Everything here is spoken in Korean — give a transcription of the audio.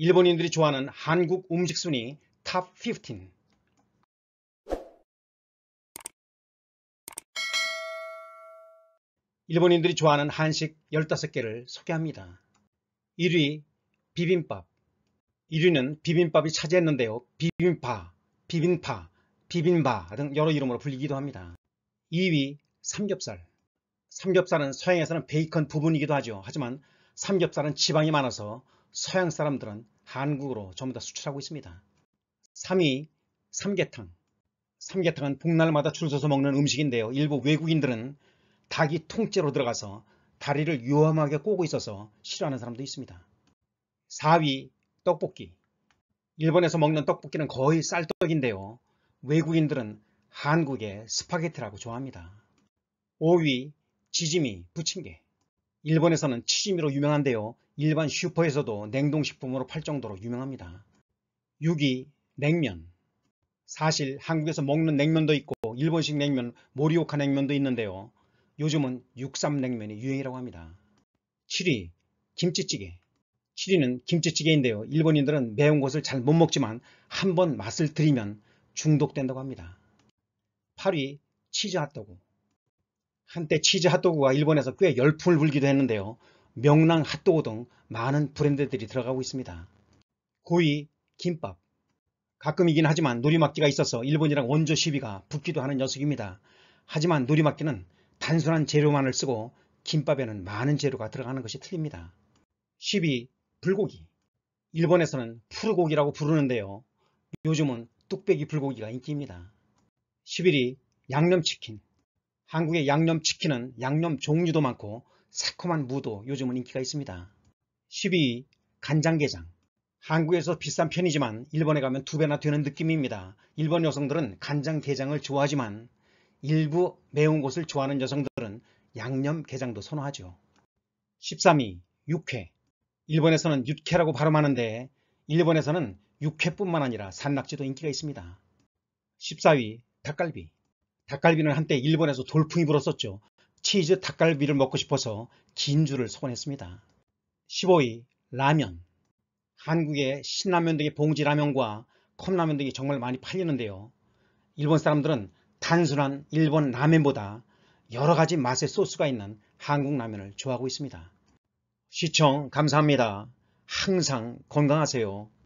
일본인들이 좋아하는 한국 음식 순위 TOP 15 일본인들이 좋아하는 한식 15개를 소개합니다. 1위 비빔밥 1위는 비빔밥이 차지했는데요. 비빔파, 비빔파, 비빔바 등 여러 이름으로 불리기도 합니다. 2위 삼겹살 삼겹살은 서양에서는 베이컨 부분이기도 하죠. 하지만 삼겹살은 지방이 많아서 서양 사람들은 한국으로 전부 다 수출하고 있습니다. 3위 삼계탕 삼계탕은 복날마다 줄 서서 먹는 음식인데요. 일부 외국인들은 닭이 통째로 들어가서 다리를 요험하게 꼬고 있어서 싫어하는 사람도 있습니다. 4위 떡볶이 일본에서 먹는 떡볶이는 거의 쌀떡인데요. 외국인들은 한국의 스파게티라고 좋아합니다. 5위 지짐이 부침개 일본에서는 치즈미로 유명한데요. 일반 슈퍼에서도 냉동식품으로 팔 정도로 유명합니다. 6위 냉면 사실 한국에서 먹는 냉면도 있고 일본식 냉면, 모리오카 냉면도 있는데요. 요즘은 육삼냉면이 유행이라고 합니다. 7위 김치찌개 7위는 김치찌개인데요. 일본인들은 매운 것을 잘 못 먹지만 한 번 맛을 들이면 중독된다고 합니다. 8위 치즈 핫도그 한때 치즈 핫도그가 일본에서 꽤 열풍을 불기도 했는데요. 명랑 핫도그 등 많은 브랜드들이 들어가고 있습니다. 고이, 김밥. 가끔이긴 하지만 누리막기가 있어서 일본이랑 원조 시비가 붙기도 하는 녀석입니다. 하지만 누리막기는 단순한 재료만을 쓰고 김밥에는 많은 재료가 들어가는 것이 틀립니다. 12. 불고기 일본에서는 푸르고기라고 부르는데요. 요즘은 뚝배기 불고기가 인기입니다. 11위 양념치킨 한국의 양념치킨은 양념 종류도 많고 새콤한 무도 요즘은 인기가 있습니다. 12. 간장게장 한국에서 비싼 편이지만 일본에 가면 두 배나 되는 느낌입니다. 일본 여성들은 간장게장을 좋아하지만 일부 매운 것을 좋아하는 여성들은 양념게장도 선호하죠. 13위 육회 일본에서는 육회라고 발음하는데 일본에서는 육회뿐만 아니라 산낙지도 인기가 있습니다. 14위 닭갈비 닭갈비는 한때 일본에서 돌풍이 불었었죠. 치즈 닭갈비를 먹고 싶어서 긴 줄을 소원했습니다. 15위 라면 한국의 신라면 등의 봉지 라면과 컵라면 등이 정말 많이 팔리는데요. 일본 사람들은 단순한 일본 라면보다 여러가지 맛의 소스가 있는 한국 라면을 좋아하고 있습니다. 시청 감사합니다. 항상 건강하세요.